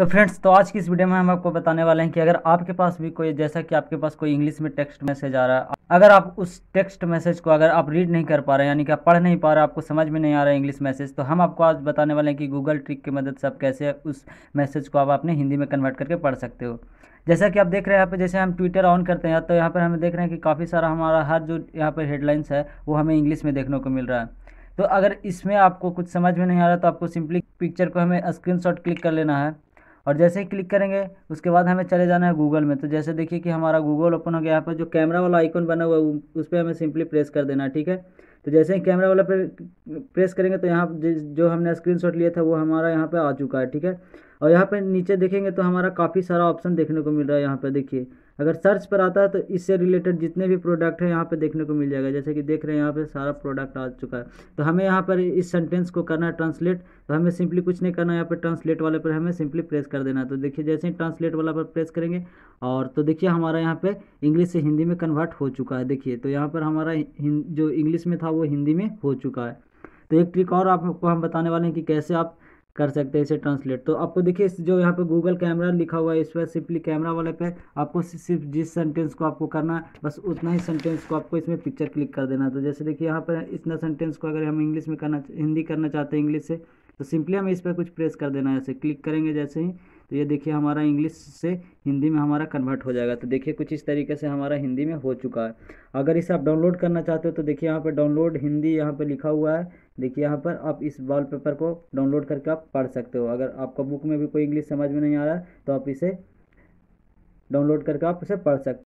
तो फ्रेंड्स तो आज की इस वीडियो में हम आपको बताने वाले हैं कि अगर आपके पास भी कोई जैसा कि आपके पास कोई इंग्लिश में टेक्स्ट मैसेज आ रहा है अगर आप उस टेक्स्ट मैसेज को अगर आप रीड नहीं कर पा रहे हैं यानी कि आप पढ़ नहीं पा रहे आपको समझ में नहीं आ रहा है इंग्लिश मैसेज तो हम आपको आज बताने वाले हैं कि गूगल ट्रिक की मदद से आप कैसे उस मैसेज को आप अपने हिंदी में कन्वर्ट करके पढ़ सकते हो जैसा कि आप देख रहे हैं यहाँ पर जैसे हम ट्विटर ऑन करते हैं तो यहाँ पर हमें देख रहे हैं कि काफ़ी सारा हमारा हर जो यहाँ पर हेडलाइंस है वो हमें इंग्लिश में देखने को मिल रहा है तो अगर इसमें आपको कुछ समझ में नहीं आ रहा तो आपको सिंपली पिक्चर को हमें स्क्रीनशॉट क्लिक कर लेना है और जैसे ही क्लिक करेंगे उसके बाद हमें चले जाना है गूगल में तो जैसे देखिए कि हमारा गूगल ओपन हो गया यहाँ पर जो कैमरा वाला आइकन बना हुआ है उस पर हमें सिंपली प्रेस कर देना है ठीक है तो जैसे ही कैमरा वाला पे प्रेस करेंगे तो यहाँ जो हमने स्क्रीन लिया था वो हमारा यहाँ पर आ चुका है ठीक है और यहाँ पे नीचे देखेंगे तो हमारा काफ़ी सारा ऑप्शन देखने को मिल रहा है यहाँ पे देखिए अगर सर्च पर आता है तो इससे रिलेटेड जितने भी प्रोडक्ट हैं यहाँ पे देखने को मिल जाएगा जैसे कि देख रहे हैं यहाँ पे सारा प्रोडक्ट आ चुका है तो हमें यहाँ पर इस सेंटेंस को करना है ट्रांसलेट तो हमें सिंपली कुछ नहीं करना है यहाँ पर ट्रांसलेट वाले पर हमें सिंपली प्रेस कर देना है तो देखिए जैसे ही ट्रांसलेट वाला पर प्रेस करेंगे और तो देखिए हमारा यहाँ पर इंग्लिश से हिंदी में कन्वर्ट हो चुका है देखिए तो यहाँ पर हमारा जो इंग्लिश में था वो हिंदी में हो चुका है तो एक ट्रिक और आपको हम बताने वाले हैं कि कैसे आप कर सकते हैं इसे ट्रांसलेट तो आपको देखिए जो यहाँ पे गूगल कैमरा लिखा हुआ है इस पर सिंपली कैमरा वाले पे आपको सिर्फ जिस सेंटेंस को आपको करना है बस उतना ही सेंटेंस को आपको इसमें पिक्चर क्लिक कर देना तो जैसे देखिए यहाँ पर इतना सेंटेंस को अगर हम इंग्लिश में करना हिंदी करना चाहते हैं इंग्लिश से तो सिंपली हमें इस पर कुछ प्रेस कर देना है ऐसे क्लिक करेंगे जैसे ही तो ये देखिए हमारा इंग्लिश से हिंदी में हमारा कन्वर्ट हो जाएगा तो देखिए कुछ इस तरीके से हमारा हिंदी में हो चुका है अगर इसे आप डाउनलोड करना चाहते हो तो देखिए यहाँ पर डाउनलोड हिंदी यहाँ पर लिखा हुआ है देखिए यहाँ पर आप इस वॉल पेपर को डाउनलोड करके आप पढ़ सकते हो अगर आपका बुक में भी कोई इंग्लिश समझ में नहीं आ रहा है तो आप इसे डाउनलोड करके आप उसे पढ़ सकते